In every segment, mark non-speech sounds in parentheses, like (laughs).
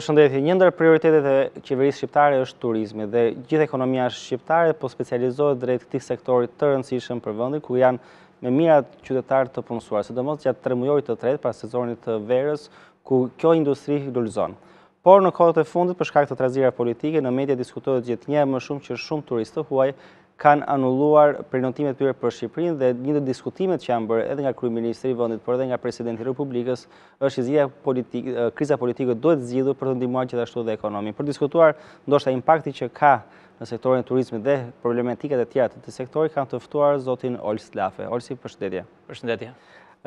Përshëndetje, një ndër prioritetet e qeverisë shqiptare është turizmi dhe gjithë ekonomia shqiptare po specializohet drejt këtij sektori të rëndësishëm për vendin ku janë me mirat qytetar të punësuar, sidomos gjatë tremujorit të tretë pas sezonit të verës ku kjo industri lulzon. Por në kohët e fundit për shkak të trazira politike në media diskutohet gjithnjë më shumë që shumë turistë huaj kanë anulluar prenotimet tyre për Shqiprin dhe një të diskutimet që janë bërë edhe nga Krujë Ministri Vëndit, për edhe nga Presidenti Republikës, është që kriza politikët duhet zgjidhur për të ndimuar gjithashtu dhe ekonomi. Për diskutuar, ndoshta impakti që ka në sektorin turizmi dhe problematikat e tjera të të sektori, kanë fëtuar Zotin Olsi Lafe. Olsi, përshëndetje. Përshëndetje.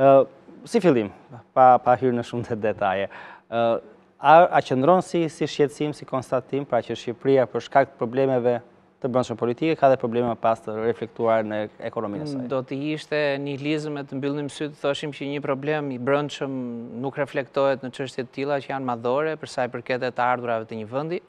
Për Si fillim, pa hyrë në shumë të detaje, a qëndronë si shqetsim, si konstatim, pra që Shqipria për shkakt problemeve të brëndshme politike, ka dhe probleme pas të reflektuar në ekonominës. Do të ishte një lizëm e të mbyllim sytë, thoshim që një problem i brëndshme nuk reflektohet në qështjet tila që janë madhore, përsa i përkete të ardurave të një vëndi.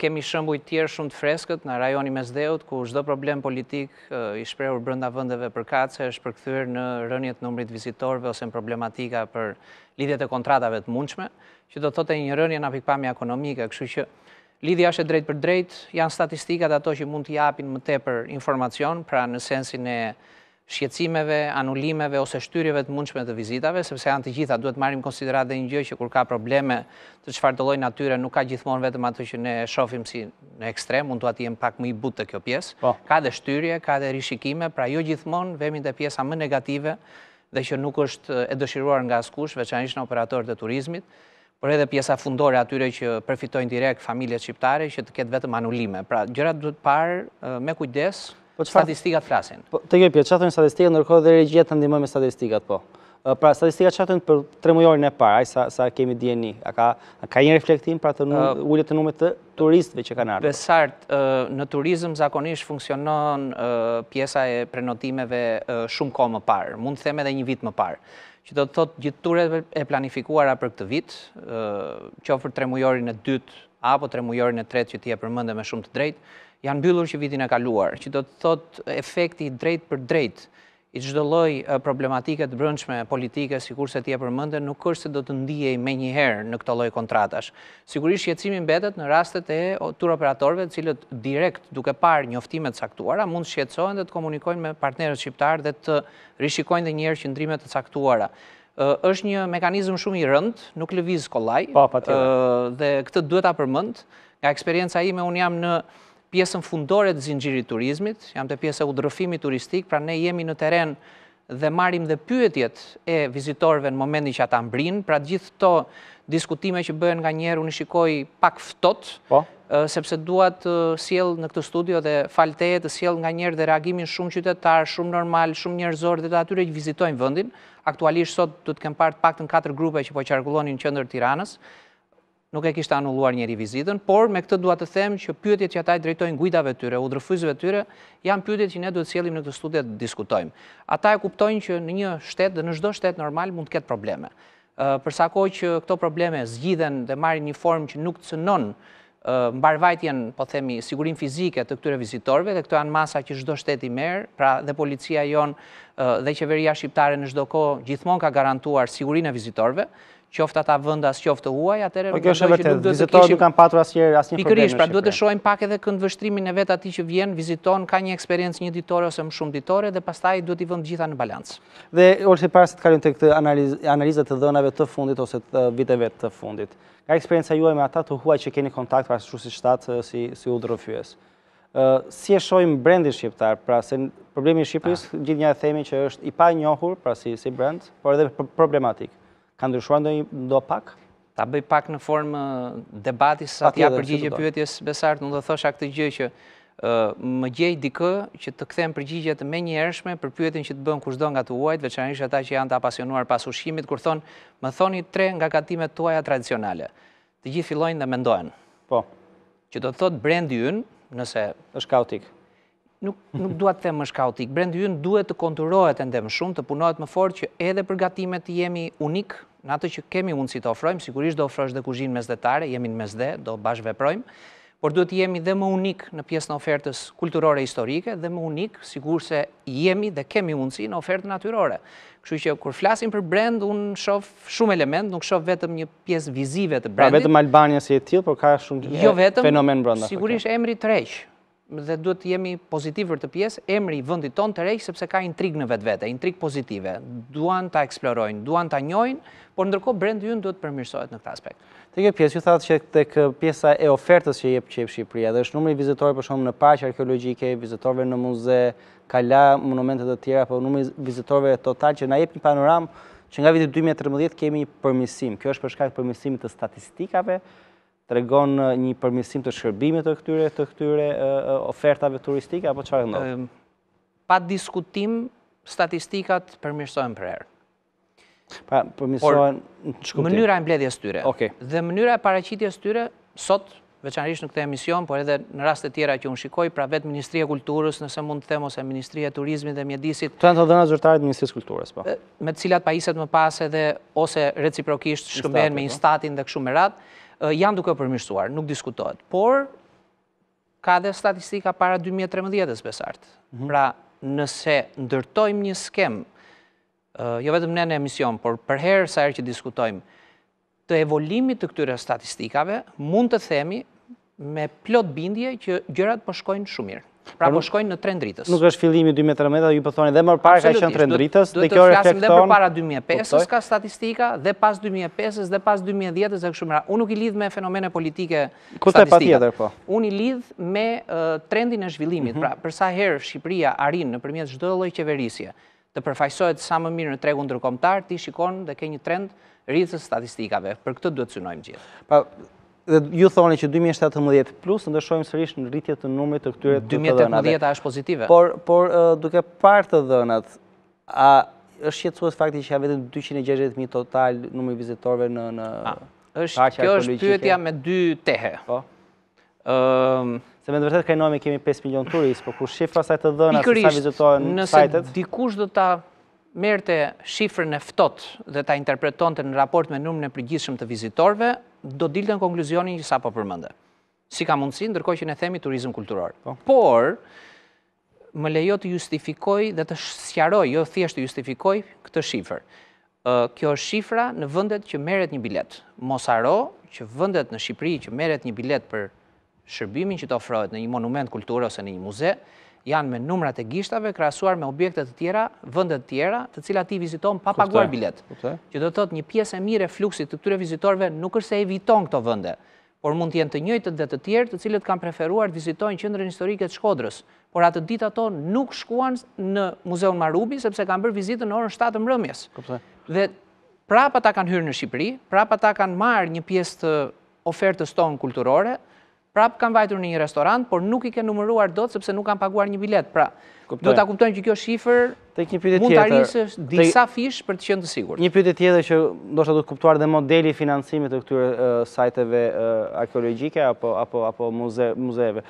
Kemi shëmbuj tjerë shumë të freskët në rajoni Mesdeut, ku shdo problem politik i shprehur brënda vëndeve për kace, është përkëthyrë në rënjet nëmrit vizitorve ose në problematika për lidjet e kontratave të mundshme, që do të të një rënje në pikpamja ekonomika, këshu që Lidhja është drejt për drejt, janë statistikat ato që mund japin më tepër informacion, pra në sensin e shqecimeve, anulimeve ose shtyrive të mundshme të vizitave, sepse janë të gjitha, duhet marim konsiderat dhe një gjë që kur ka probleme të qfartëlloj natyre, nuk ka gjithmonë vetëm ato që ne shofim si në ekstrem, mund të ati jem pak më i butë të kjo pjesë. Po. Ka dhe shtyrje, ka dhe rishikime, pra jo gjithmonë vemi të pjesa më negative dhe që nuk është e dëshiruar nga askush, veçanisht në operatorët e turizmit, por edhe pjesa fundore atyre që përfitojnë direkt familje shqiptare, që të ketë vetëm anulime. Pra, gjërat duhet parë me kujdes, po, statistikat flasin. Po, të kjoj pjë, që atërën statistikat, nërkohë dhe regjetë të ndimoj me statistikat, po. Pra, statistikat që për tre mujorin e parë, aj sa kemi djeni, ka një reflektim pra të ullet të nume të turistve që kanë ardhë? Besart, në turizm zakonisht funksionon pjesa e prenotimeve shumë ko më parë, mund të theme dhe një vit më parë që do të thot gjithë turet e planifikuara për këtë vit, që ofër tre mujorin e dytë, apo tre mujorin e tretë që ti e përmënde me shumë të drejtë, janë byllur që vitin e kaluar, që do të thot efekti drejtë për drejtë, i gjithë dëlloj problematiket brëndshme politike, si kurse tje përmënde, nuk është se do të ndijej me njëherë në këtë loj kontratash. Sigurisht, shqecimin betet në rastet e tur operatorve, cilët direkt duke parë njoftimet saktuara, mund shqecojnë dhe të komunikojnë me partnerët shqiptarë dhe të rishikojnë dhe njerë qëndrimet të saktuara. është një mekanizm shumë i rëndë, nuk lëviz kolaj, po, dhe këtë duhet a përmënd, nga eksperienca me unë jam në pjesën fundore të zingjiri turizmit, jam të pjesë e udrofimi turistik, pra ne jemi në teren dhe marim dhe pyetjet e vizitorve në momenti që ata mbrin, pra gjithë to diskutime që bëhen nga njerë, unë shikoj pak fëtot, po. sepse duat siel në këtë studio dhe falteje të siel nga njerë dhe reagimin shumë qytetar, shumë normal, shumë njerëzor dhe të atyre që vizitojnë vëndin. Aktualisht sot du të kem partë pak të në 4 grupe që po qarkullonin qëndër Tiranës, nuk e kishtë anulluar njeri vizitën, por me këtë duat të them që pyetjet që ata i drejtojnë guidave tyre, u drëfuzve tyre, janë pyetjet që ne duhet sjelim në këtë studiet të diskutojmë. Ata e kuptojnë që në një shtetë dhe në shdo shtetë normal mund të ketë probleme. Përsa ko që këto probleme zgjithen dhe marri një formë që nuk të cënon mbarvajtjen, po themi, sigurin fizike të këtyre vizitorve, dhe këto janë masa që shdo shtetë i merë, pra dhe policia jonë dhe qeveria shqiptare në shdo ko gjithmon ka garantuar sigurin e vizitorve, qofta ta vëndas, qofta huaj, atërë... Po kjo e vetër, vizitorë nuk kanë patur asë njërë probleme. Pikërish, pra duhet të shojmë pak edhe këndë vështrimin e vetë ati që vjenë, vizitorën ka një eksperiencë një ditore ose më shumë ditore, dhe pastaj duhet i vëndë gjitha në balancë. Dhe, orë që parë se të kalim të këtë analizët të dënave të fundit ose të viteve të fundit, ka eksperiencëa juaj me ata të huaj që keni kontakt pra shusit si Si e shqiptar, pra se problemi ah. e themi që është i pa njohur, pra si brend, por edhe ka ndryshuar ndo pak? Ta bëj pak në formë debati së sa tja përgjigje pyetjes besartë, në do thosha këtë gjë që më gjej dikë që të këthem përgjigje të me ershme për pyetin që të bënë kushdo nga të uajt, veçanërish ata që janë të apasionuar pas ushimit, kur thonë, më thoni tre nga katimet tuaja tradicionale. Të gjithë fillojnë dhe mendojnë. Po. Që do të thotë brendi unë, nëse... është kaotik. Nuk duat të themë është kaotik. Brendi unë duhet të konturohet e ndemë shumë, të punohet më forë që edhe përgatimet të jemi unikë, në atë që kemi mundësi të ofrojmë, sigurisht do ofrojsh dhe kuzhin me zdetare, jemi në me do bashkëve veprojmë, por duhet jemi dhe më unik në pjesë në ofertës kulturore historike dhe më unik, sigur se jemi dhe kemi mundësi në ofertë natyrore. Këshu që kur flasim për brend, unë shof shumë element, nuk shof vetëm një pjesë vizive të pra, brendit. Pra vetëm Albania si e tjilë, por ka shumë jo fenomen brenda. Jo vetëm, sigurisht emri treqë, dhe duhet të jemi pozitiv për të pjesë, emri vendit ton të rej sepse ka intrigë në vetvete, intrigë pozitive. Duan ta eksplorojnë, duan ta njohin, por ndërkohë brendi ynë duhet të përmirësohet në këtë aspekt. Te kjo pjesë ju thatë që tek pjesa e ofertës që jep që Shqipëria, dhe është numri i vizitorëve për shkakun në parq arkeologjike, vizitorëve në muze, kala, monumente të tjera, po numri i vizitorëve total që na jep një panoramë që nga viti 2013 kemi një përmirësim. Kjo është për shkak të përmirësimit të statistikave, të regon një përmisim të shërbimit të këtyre, të këtyre ofertave turistike, apo qarë ndohë? Pa diskutim, statistikat përmirsojnë për erë. Pa përmirsojnë në të Mënyra e mbledhjes tyre. Dhe mënyra e paracitjes tyre, sot, veçanërish në këte emision, por edhe në rastet tjera që unë shikoj, pra vetë Ministrija Kulturës, nëse mund të themo se Ministrija Turizmi dhe Mjedisit... Të janë të dhëna zërtarit në Ministrisë Kulturës, po. Me të cilat pa iset më pas edhe ose reciprokisht shkëmben me instatin po. dhe këshumë më ratë, janë duke përmishtuar, nuk diskutohet. Por, ka dhe statistika para 2013-ës besartë. Mhm. Pra, nëse ndërtojmë një skem, jo vetëm ne në emision, por për herë sa erë që diskutojmë, të evolimit të këtyre statistikave, mund të themi me plot bindje që gjërat përshkojnë po shumirë. Pra po shkojnë në trend dritës. Nuk është fillimi 2013, ju po thoni dhe më parë ka qenë dritës. dhe kjo reflekton... Dhe të flasim dhe për para 2005-ës ka statistika, dhe pas 2005-ës dhe pas 2010-ës e këshumëra. Unë nuk i lidh me fenomene politike statistika. Këtë e pa tjetër, po? Unë i lidh me trendin e zhvillimit. Mhm. Pra, përsa herë Shqipëria arinë në përmjetë zhdo dhe lojë qeverisje, të përfajsojt sa më mirë në tregu ndërkomtar, ti shikon dhe ke një trend rritës statistikave. Për këtë duhet synojmë gjithë dhe ju thoni që 2017 plus, ndëshojmë sërish në rritje të numrit të këtyre të dënave. 2018 është pozitive. Por, por duke partë të dhënat, a është qëtësuës fakti që ja vetëm 260.000 total numri vizitorve në... në... A, është, kjo është pyetja me dy tehe. Po? Se me në vërtet krenojme kemi 5 milion turist, po ku shifra sajtë të dënat, sa vizitojnë sajtet... Nëse dikush do ta merte shifrën e ftohtë dhe ta interpretonte në raport me numrin e përgjithshëm të vizitorëve, do dilte në konkluzionin që sapo përmendë. Si ka mundësi ndërkohë që ne themi turizëm kulturor. Po. Por më lejo të justifikoj dhe të sqaroj, jo thjesht të justifikoj këtë shifër. Ë kjo është shifra në vendet që merret një bilet. Mos haro që vendet në Shqipëri që merret një bilet për shërbimin që të ofrohet në një monument kulturor ose në një muze, janë me numrat e gishtave, krasuar me objekte të tjera, vëndet tjera, të cila ti viziton pa paguar bilet. Që do të tëtë një piesë e mire fluxit të këture vizitorve nuk është e eviton këto vënde, por mund të jenë të njëjtët dhe të tjerë të cilët kanë preferuar të vizitojnë qëndrën historiket shkodrës, por atë ditë ato nuk shkuan në muzeun Marubi, sepse kanë bërë vizitën në orën 7 mërëmjes. Dhe prapa ta kanë hyrë në Shqipëri, prapa ta kanë marë një pjesë të ofertës tonë kulturore, Pra, kam vajtur në një restorant, por nuk i ke numëruar do të sepse nuk kam paguar një bilet. Pra, do të kuptojnë që kjo shifër mund të arisës disa fish për të qenë të sigur. Një pyte tjede që do të kuptuar dhe modeli financimit të këtyre sajteve arkeologike apo muzeve.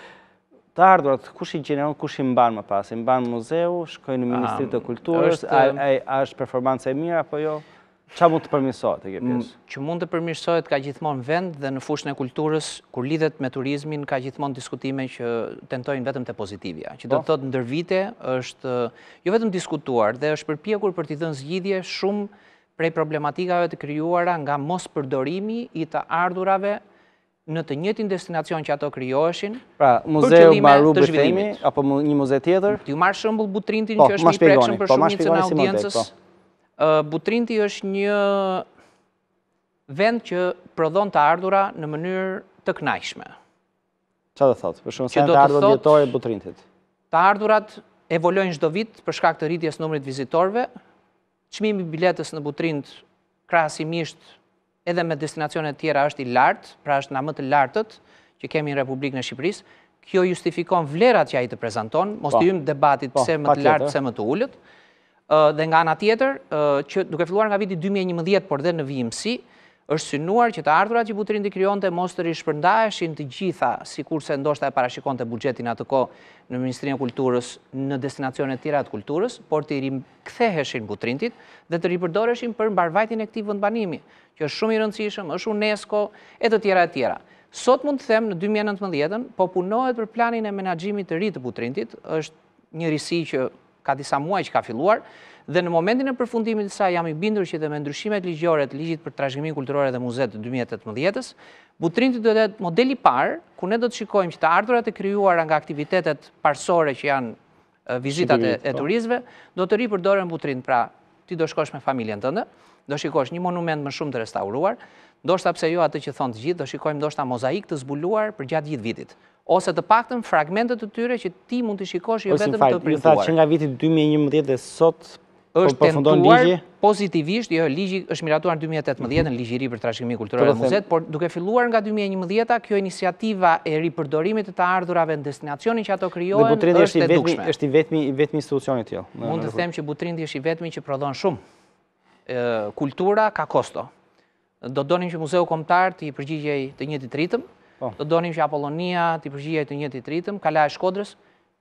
Të ardurat, kush i gjeneron, kush i mbanë më pas? I mbanë muzeu, shkojnë në ah, Ministri të Kulturës, a është performance e mira, apo jo? Qa mund të përmisohet e kje pjesë? Që mund të përmisohet ka gjithmon vend dhe në fushën e kulturës, kur lidhet me turizmin, ka gjithmon diskutime që tentojnë vetëm të pozitivja. Që do po. të thotë ndër vite është, jo vetëm diskutuar, dhe është përpjekur për t'i dhënë zgjidhje shumë prej problematikave të kryuara nga mos përdorimi i të ardhurave në të njëtin destinacion që ato kryoëshin, pra, për qëllime të zhvillimit. Apo një muze tjetër? Ti u marë shëmbull butrintin po, që është një prekshëm për po, shumicën audiencës, Butrinti është një vend që prodhon të ardhura në mënyrë të knajshme. Qa dhe thotë? Për shumë se në të ardhur djetore e butrintit. Të ardhurat evolojnë shdo vit për shkak të rritjes nëmrit vizitorve. Qmimi biletës në butrint krasimisht edhe me destinacionet tjera është i lartë, pra është nga më të lartët që kemi në Republikë në Shqipërisë. Kjo justifikon vlerat që a i të prezenton, mos po. të jymë debatit pëse po, më të lartë, pëse më të ullët dhe nga nga tjetër, që duke filluar nga viti 2011, por dhe në vijimësi, është synuar që të ardhurat që butërin të kryon të mos të rishpërndajshin të gjitha, si kur se ndoshta e parashikon të bugjetin atë ko në Ministrinë e Kulturës, në destinacionet e tjera të kulturës, por të i rim ktheheshin butërintit dhe të ripërdoreshin për mbarvajtin e këti vëndbanimi, që është shumë i rëndësishëm, është UNESCO, e të tjera e tjera. Sot mund të them në 2019, po punohet për planin e menagjimit të të butërintit, është një risi që ka disa muaj që ka filluar, dhe në momentin e përfundimit të saj jam i bindur që dhe me ndryshimet ligjore të ligjit për trashgjimin kulturore dhe muzet të 2018-ës, butrin të dhe modeli parë, ku ne do të shikojmë që të ardurat e kryuar nga aktivitetet parsore që janë vizitat e po. turizve, do të ri përdore në butrin, pra ti do shkosh me familjen të ndë, do shikosh një monument më shumë të restauruar, ndoshta pse jo atë që thonë të gjithë, do shikojmë ndoshta mozaik të zbuluar për gjatë gjithë vitit. Ose të paktën fragmentet të tyre që ti mund të shikosh jo vetëm të prituar. Ose në fakt, ju tha që nga vitit 2011 dhe sot po është tentuar pozitivisht, jo, ligji është miratuar në 2018 në ligjiri për trashkimi kulturore po dhe muzet, por duke filluar nga 2011, kjo inisiativa e ripërdorimit të ardhurave në destinacionin që ato kryojnë është e dukshme. Dhe Butrindi është i vetmi, i vetmi jo, Mund të them që është i vetmi që prodhon shumë. Kultura ka kosto do të donim që Muzeu Komtar të i përgjigjej të njëti të rritëm, po. do të donim që Apollonia të i përgjigjej të njëti të rritëm, kala e shkodrës,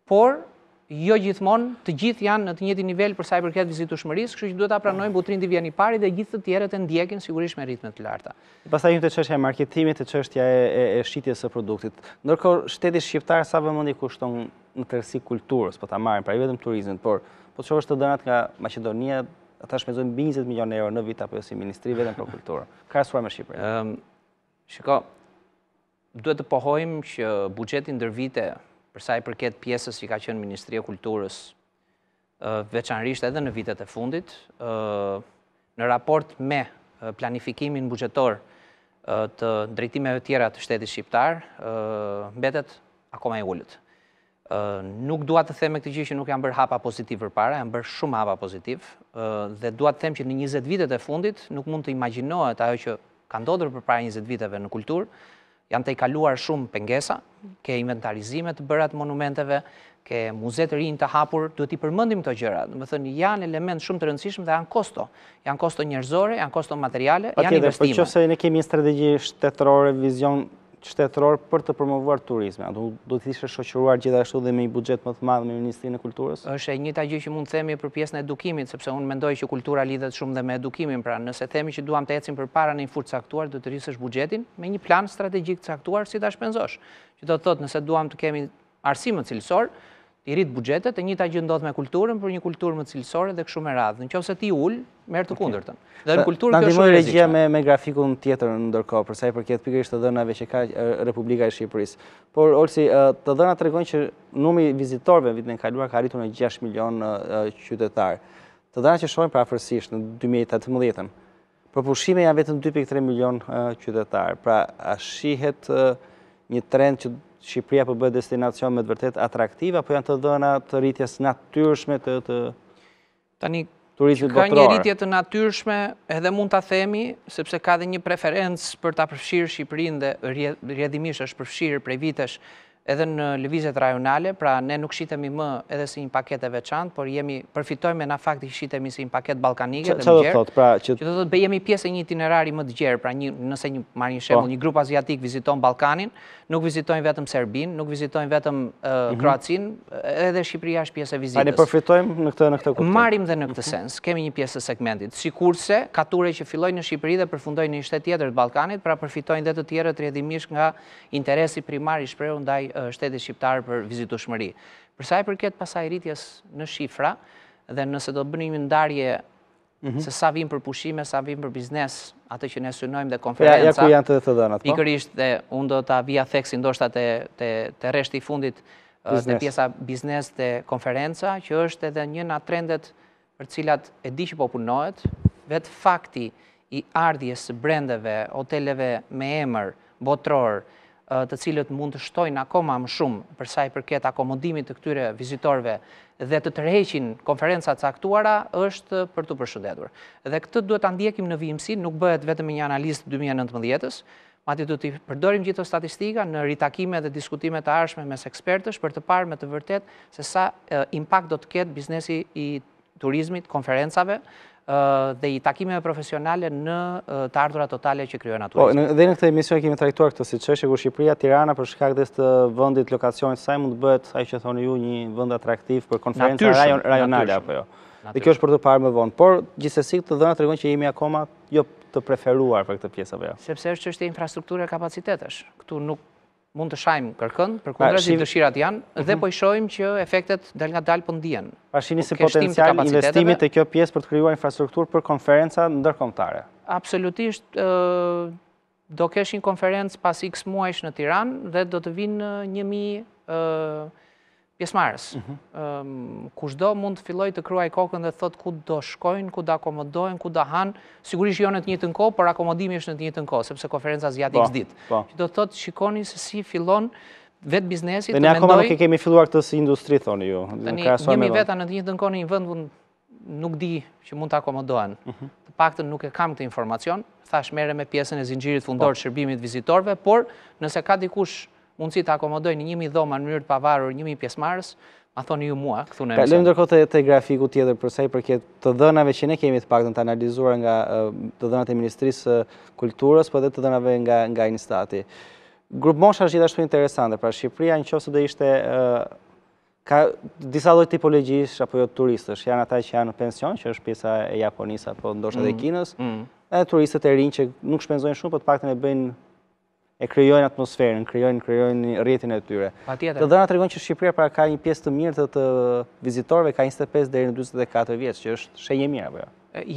por jo gjithmon të gjithë janë në të njëti nivel për sajë përket vizitu shmëris, kështë që duhet të apranojnë butrin të i vjeni pari dhe gjithë të tjere të ndjekin sigurisht me rritmet të larta. Pasaj një të qështja e marketimit, të qështja e shqitjes e produktit. Nërko, shtetit shqiptar sa vëmëndi kushton në tërsi kulturës, po të amarin, pra i vetëm turizmit, por po të të dërnat nga Macedonia, Ata shpenzojnë 20 milion euro në vit apo jo si ministri vetëm për kulturë. Ka asuar me Shqipërinë. Ëm ehm, shiko, duhet të pohojmë që buxheti ndër vite për sa i përket pjesës që ka qenë Ministria e Kulturës ë veçanërisht edhe në vitet e fundit, ë në raport me planifikimin buxhetor të drejtimeve të tjera të shtetit shqiptar, ë mbetet akoma i ulët. Nuk dua të them me këtë gjithë që nuk jam bërë hapa pozitiv për para, jam bërë shumë hapa pozitiv, dhe dua të them që në 20 vitet e fundit, nuk mund të imaginohet ajo që ka ndodur për para 20 viteve në kultur, janë të i kaluar shumë pengesa, ke inventarizime të bërat monumenteve, ke muzet rinjë të hapur, duhet i përmëndim të gjëra, Në më thënë, janë element shumë të rëndësishmë dhe janë kosto. Janë kosto njërzore, janë kosto materiale, janë investime. Pa tjede, për qëse ne kemi një strategi shtetërore, vizion qëtetëror për të promovuar turizme? A do të ishe shoqëruar gjithashtu dhe me i budget më të madhë me Ministrinë e Kulturës? është e një të gjithë që mund të themi për pjesën e edukimit, sepse unë mendoj që kultura lidhet shumë dhe me edukimin, pra nëse themi që duham të ecim për para në një furtë caktuar, do të rrisësh budgetin me një plan strategik caktuar si të ashpenzosh, që do të thotë nëse duham të kemi arsimë cilësorë, i rritë bugjetet, e një ta gjëndodh me kulturën, për një kulturë më cilësore dhe këshu me radhë. Në ti ullë, merë të kundër tënë. Dhe në kulturë kjo shumë rezikë. Në antimojë regjia me grafikun tjetër në ndërko, përsa i përket pikërisht të dënave që ka Republika e Shqipëris. Por, Olsi, të dëna të regonë që numi vizitorve vitën e kaluar ka rritu në 6 milion qytetarë. Të dëna që shumë prafërsisht në 2018 janë 2.3 Pra, shihet një trend që Shqipëria për po bëhet destinacion me të vërtet atraktiva, për janë të dhëna të rritjes natyrshme të turizit botërorë? Tani, ka një rritje të natyrshme, edhe mund të themi, sepse ka dhe një preferencë për të përfshirë Shqipërin dhe rjedimisht është përfshirë prej vitesh, edhe në lëvizet rajonale, pra ne nuk shitemi më edhe si një paket e veçant, por jemi, përfitojme na fakt i shitemi si një paket balkanike dhe më gjerë. Pra që do të thot, pra që... Që jemi pjesë e një itinerari më të gjerë, pra nëse një marrë po. një shemë, një grupë aziatik viziton Balkanin, nuk vizitojnë vetëm Serbin, nuk vizitojnë vetëm mhm. Kroacin, edhe Shqipëria është pjesë e vizitës. Pa ne përfitojmë në këtë në këtë kuptim? Marim dhe në këtë mhm. sens, kemi një pjesë e segmentit. Si kurse, kature që fillojnë në Shqipëri dhe përfundojnë në ishte tjetër të Balkanit, pra përfitojnë dhe të tjere të redimish nga interesi primar i shpreru ndaj shtetit shqiptarë për vizitu shmëri. Përsa e përket pasaj rritjes në shifra, dhe nëse do bënim në darje mhm. se sa vim për pushime, sa vim për biznes, atë që ne synojmë dhe konferenca... Ja ku janë të dhe të po? Pikërisht dhe unë do të avia theksin do shta të reshti fundit të pjesa biznes dhe konferenca, që është edhe një nga trendet për cilat e di që po punohet, vetë fakti i ardhjes brendeve, hoteleve me emër, botrorë, Eh, të cilët mund të shtojnë akoma më shumë përsa i përket akomodimit të këtyre vizitorve dhe të tërheqin konferencat sa aktuara është për të përshëndetur. Dhe këtë duhet të ndjekim në vimësi, nuk bëhet vetëm një analist 2019-ës, ma të duhet të përdorim gjithë të statistika në ritakime dhe diskutime të arshme mes ekspertës për të parë me të vërtet se sa eh, impact do të ketë biznesi i turizmit, konferencave, dhe i takimeve profesionale në të ardhura totale që kryojë naturisme. Po, dhe në këtë emision e kemi trajtuar këtë si qështë e kur Shqipëria, Tirana për shkak dhe së vëndit lokacionit, saj mund të bëhet, saj që thoni ju, një vënd atraktiv për konferenca rajonale, apo jo? Dhe kjo është për të parë më vëndë, por gjithësik të dhëna të regonë që jemi akoma jo të preferuar për këtë pjesëve. Jo? Sepse është që është infrastrukturë e kapacitetesh. Këtu nuk mund të shajmë kërkën, për kundra që dëshirat janë, dhe mhm. po i shojmë që efektet dal nga dal pëndien. Po Pashini po si potencial investimit e kjo pjesë për të kryua infrastruktur për konferenca ndërkomtare? Absolutisht, do keshin konferencë pas x muajsh në Tiran, dhe do të vinë një mi pjesmarës. Kushtë mhm. ehm, kushdo mund të filloj të kruaj kokën dhe thot ku do shkojnë, ku do akomodojnë, ku do hanë, sigurisht jo në të një të nko, por akomodimi është në të një të nko, sepse konferenca zjatë x ditë. Do thot shikoni se si fillon Vetë biznesit të mendoj... Dhe ne akoma nuk kemi filluar këtës industri, thoni ju. njëmi veta në të një të nko një vënd, nuk di që mund të akomodohen. Mhm. Të pak të nuk e kam të informacion, thash mere me pjesën e zingjirit po. fundor të shërbimit vizitorve, por nëse ka dikush mundësi të akomodojnë njëmi dhoma në mënyrë të pavarur njëmi pjesmarës, ma thoni ju mua, këthune mësën. lëmë ndërkot të grafiku tjetër përsej, përket të dënave që ne kemi të pak të në të analizuar nga të dënat e Ministrisë Kulturës, për po dhe të dënave nga Instati. Grupë mosha është gjithashtu interesantë, pra Shqipëria në qofësë dhe ishte, ka disa dojtë tipologjish, apo jo turistës, janë ata që janë pension, që është pisa e Japonisa, apo ndoshtë dhe mm, Kinës, mm. dhe turistët e rinë që nuk shpenzojnë shumë, po të pak të bëjnë e krijojnë atmosferën, krijojnë krijojnë rrjetin e tyre. Patjetër. Të dhëna tregon që Shqipëria pra ka një pjesë të mirë të, të vizitorëve, ka 25 deri në 44 vjeç, që është shenjë mirë apo jo?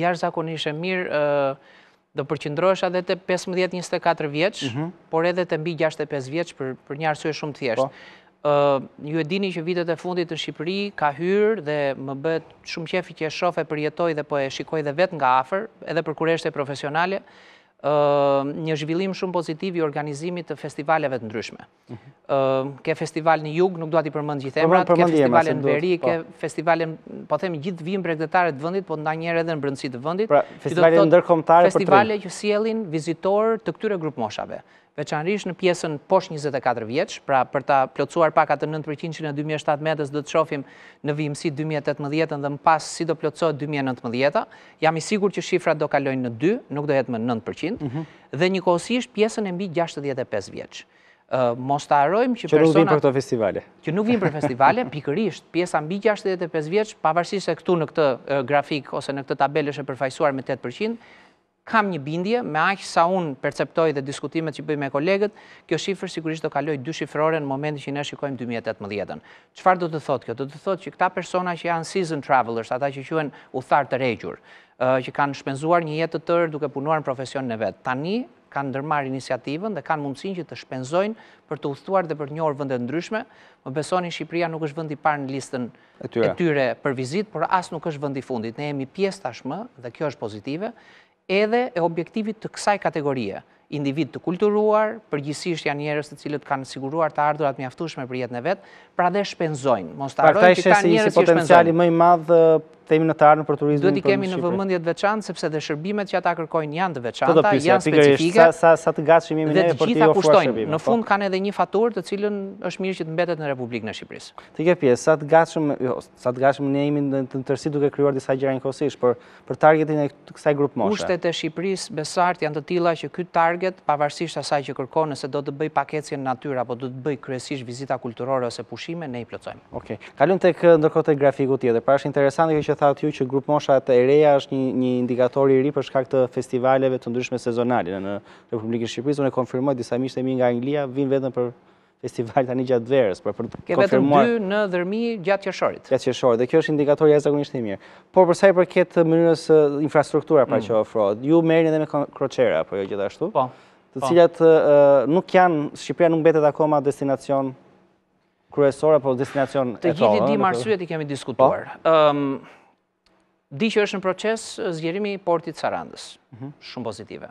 Jashtëzakonisht e mirë, ë do përqendrohesh edhe te 15-24 vjeç, mhm. por edhe te mbi 65 vjeç për për një arsye shumë të thjeshtë. ë po. ju e dini që vitet e fundit të Shqipëri ka hyrë dhe më bëhet shumë qefi që e shoh e jetoj dhe po e shikoj edhe vetë nga afër, edhe për kurështë profesionale një zhvillim shumë pozitiv i organizimit të festivaleve të ndryshme. Ke festival në jug, nuk doa ti përmënd gjithë emrat, ke festival në veri, po. ke festival në, po themi, gjithë vim për të vëndit, po të nda njërë edhe në brëndësi të vëndit. Pra, festivalin ndërkomtare për të rinjë. që sielin vizitor të këtyre grupë moshave veçanërisht në pjesën posh 24 vjeç, pra për ta plotësuar pakat të 9% që në 2017 metës do të shofim në vimësi 2018 dhe në pas si do plotësohet 2019, jam i sigur që shifrat do kalojnë në 2, nuk do jetë më 9%, mhm. dhe një kohësisht pjesën e mbi 65 vjeç. Mos të arrojmë që persona... Që nuk vim për këto festivale. Që nuk vim për festivale, (laughs) pikërisht, pjesa mbi 65 vjeç, pavarësisht e këtu në këtë grafik ose në këtë tabelë është përfajsuar me 8%, kam një bindje, me aqë sa unë perceptoj dhe diskutimet që bëjmë e kolegët, kjo shifrë sigurisht do kaloj dy shifrore në momentin që në shikojmë 2018-ën. Qëfar do të thotë kjo? Do të thotë që këta persona që janë season travelers, ata që quen uthar të regjur, që kanë shpenzuar një jetë të tërë duke punuar në profesion në vetë. Tani, kanë dërmar inisiativën dhe kanë mundësin që të shpenzojnë për të uthtuar dhe për njërë vëndet ndryshme, më besonin Shqipria nuk është vëndi parë në listën e tyre për vizit, por asë nuk është vëndi fundit. Ne jemi pjesë tashmë, dhe kjo është pozitive, edhe e objektivit të kësaj kategorie, individ të kulturuar, përgjësisht janë njerës të cilët kanë siguruar të ardurat mjaftushme për jetën e vetë, pra dhe shpenzojnë. Pra këta ishe si potenciali mëj madhë themi në të ardhmen për turizmin në Shqipëri. Duhet i kemi në vëmendje të veçantë sepse dhe shërbimet që ata kërkojnë janë të veçanta, janë specifike. Sa sa të gatshëm jemi ne për të ofruar shërbime. Në po. fund kanë edhe një faturë, të cilën është mirë që të mbetet në Republikën e Shqipërisë. Të ke pjesë sa të gatshëm, jo, sa të gatshëm ne jemi në të tërësi duke krijuar disa gjëra inkosisht për për targetin e kësaj grupi moshë. Kushtet e Shqipërisë besart janë të tilla që ky target, pavarësisht asaj që kërkon, nëse do të bëj paketë në natyrë apo do të bëj kryesisht vizita kulturore ose pushime, ne i plotësojmë. Okej. Kalojmë tek ndërkohë te grafiku tjetër. Para është interesante kjo që tha ju që grupë moshat e reja është një, një indikator i ri për shkak të festivaleve të ndryshme sezonale në Republikën e Shqipërisë. Unë konfirmoj disa miqtë e mi nga Anglia vinë vetëm për festival tani gjatë verës, për për të konfirmuar. Ke vetëm 2 në dhërmi gjatë qershorit. Gjatë qershorit, dhe kjo është indikator jashtëzakonisht i mirë. Por për sa i përket mënyrës infrastruktura pra mm. që ofrohet, ju merrni edhe me kroçera apo jo gjithashtu? Po. Të po. cilat nuk janë Shqipëria nuk mbetet akoma destinacion kryesor apo destinacion e tij. Të gjithë dimë arsyet i kemi diskutuar. Po. Ëm Di që është në proces uh, zgjerimi portit Sarandës, mhm. shumë pozitive.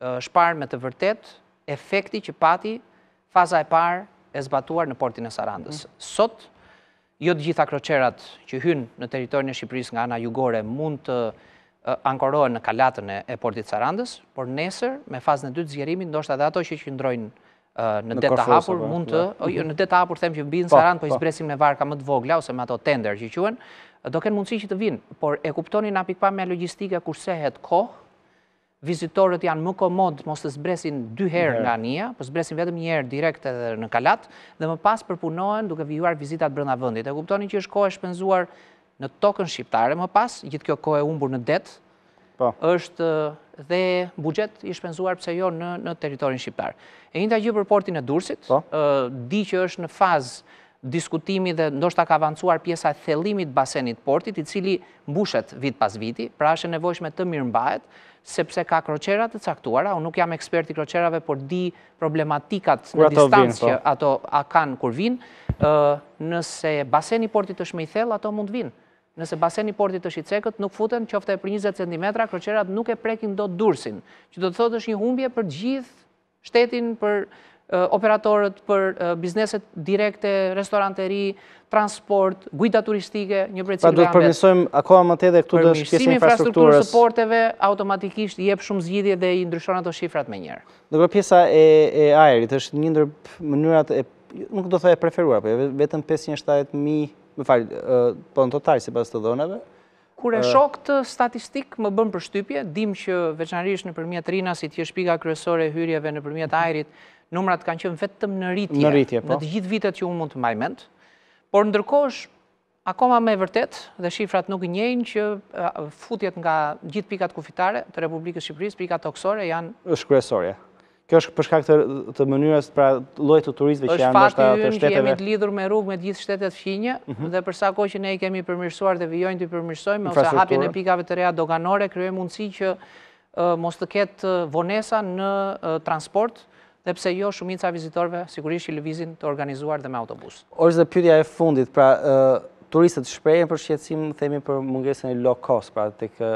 Uh, Shparë me të vërtet efekti që pati faza e parë e zbatuar në portin e Sarandës. Mhm. Sot, jo të gjitha kroqerat që hynë në teritorin e Shqipëris nga ana jugore mund të uh, ankorohen në kalatën e portit Sarandës, por nesër, me fazën e dytë zgjerimi, ndoshta dhe ato që që ndrojnë në deta hapur, mund të, jo, mhm. në deta hapur them që mbinë po, Sarandë, po, po. i zbresim në varka më të vogla, ose me ato tender që quenë, do kënë mundësi që të vinë, por e kuptoni nga pikpa me logistika kursehet kohë, vizitorët janë më komod mos të zbresin dy herë nga nia, për po zbresin vetëm një herë direkt edhe në kalat, dhe më pas përpunohen duke vijuar vizitat brënda vëndit. E kuptoni që është kohë e shpenzuar në tokën shqiptare, më pas, gjithë kjo kohë e umbur në det, po. është eh, dhe bugjet i shpenzuar pëse jo në teritorin shqiptar. E njëta gjë për portin e dursit, po. eh, di që është në fazë diskutimi dhe ndoshta ka avancuar pjesa e thellimit basenit portit, i cili mbushet vit pas viti, pra është e nevojshme të mirë mbahet, sepse ka kroqera të caktuara, unë nuk jam ekspert i kroqerave, por di problematikat në distancë po. që ato a kanë kur vinë, nëse baseni portit është me i thellë, ato mund vinë. Nëse baseni portit është i cekët, nuk futen qofte e për 20 cm, kroqerat nuk e prekin do të dursin, që do të thotë është një humbje për gjithë shtetin për operatorët për bizneset direkte, restoranteri, transport, gujta turistike, një prej cilëve. Pa, do të përmisojmë, ako të edhe këtu dhe shpjesë infrastrukturës? Përmisimi infrastrukturës supporteve, automatikisht, jep shumë zgjidje dhe i ndryshonat ato shifrat me njerë. Dhe kërë pjesa e aerit, është një ndër mënyrat e, nuk do thaj e preferuar, po jo, vetëm 570.000, më falj, po në total, si pas të dhonave, Kur e shok të statistikë më bëm për shtypje, dim që veçanërish në përmjet rinasit, jë shpiga kryesore hyrjeve në përmjet ajrit, numrat kanë qenë vetëm në rritje, po. në të gjithë vitet që unë mund të mbaj mend. Por ndërkohë akoma më e vërtetë dhe shifrat nuk i që futjet nga gjithë pikat kufitare të Republikës së Shqipërisë, pikat toksore janë është kryesorja. Kjo është për shkak të mënyrës pra lloj të turizmit që janë ndoshta të shteteve. Është fakti që jemi të lidhur me rrugë me të gjithë shtetet fqinje mhm. dhe për sa kohë që ne i kemi përmirësuar dhe vijojnë të përmirësojmë ose hapjen e pikave të reja doganore krijoi mundësi që mos të ketë vonesa në transport dhe pse jo shumica vizitorve sigurisht i lëvizin të organizuar dhe me autobus. Orës dhe pjytja e fundit, pra turistët shprejen për shqecim, themi për mungesën e low cost, pra të kë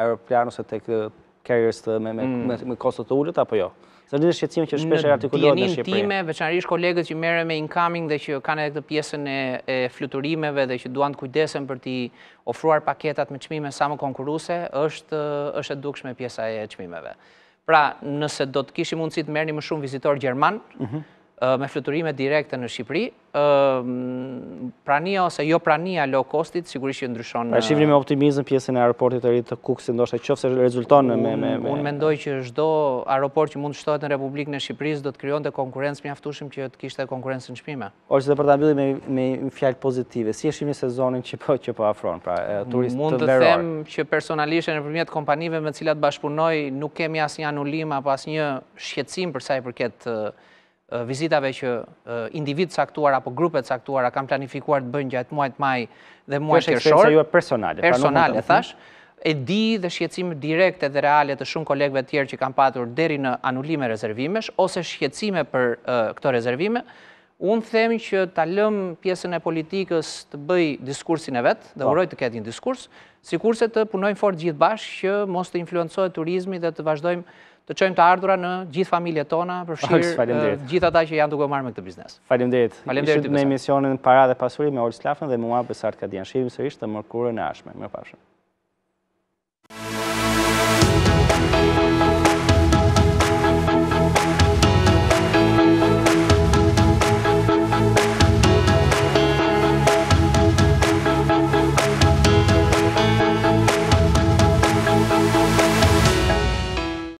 aeroplan ose të kë carriers të me mm. kostët të ullët, apo jo? Se në në që shpesh e artikulohet në Shqipëri. Në djenin time, veçanërish kolegët që mere me incoming dhe që kanë edhe pjesën e fluturimeve dhe që duan të kujdesen për ti ofruar paketat me qmime sa më konkuruse, është dukshme pjesa e qmimeve. Pra, nëse do të kishim mundësi të merrni më shumë vizitor gjerman, mhm me fluturime direkte në Shqipëri, prania ose jo prania low costit, sigurisht që ndryshon... Pra shqivni me optimizm pjesën e aeroportit e rritë të kukës, si ndoshtë e qëfë se rezulton me... Unë mendoj që shdo aeroport që mund shtohet në Republikë në Shqipëris, do të kryon të konkurencë mjaftushim që të kishtë e konkurencë në shpime. Orë që dhe për të ambili me fjallë pozitive, si e shqivni sezonin po- që po afron, pra turist të veruar? Mund të them që personalisht e në përmjet kompanive me cilat nuk kemi anulim apo i përket vizitave që individ saktuar apo grupet saktuar a kam planifikuar të bënë gjatë muajt maj dhe muajt tërshor. Kështë eksperiencë e ju e personale. Personale, thash. E di dhe shqecime direkte dhe reale të shumë kolegve tjerë që kam patur deri në anullime rezervimesh, ose shqecime për këto rezervime, unë themi që të lëm pjesën e politikës të bëj diskursin e vetë, dhe po. uroj të ketë një diskurs, si kurse të punojnë fort gjithë bashkë që mos të influencojë turizmi dhe të vazhdojmë të qojmë të ardhura në gjithë familje tona, përshirë eh, gjithë ata që janë duke marrë me këtë biznes. Falimderit. Falimderit. Ishtë në emisionin para dhe pasurit me Olis Lafën dhe mua Besart Kadian. së sërishtë të mërkurën e ashme. Më pashëm. pashëm.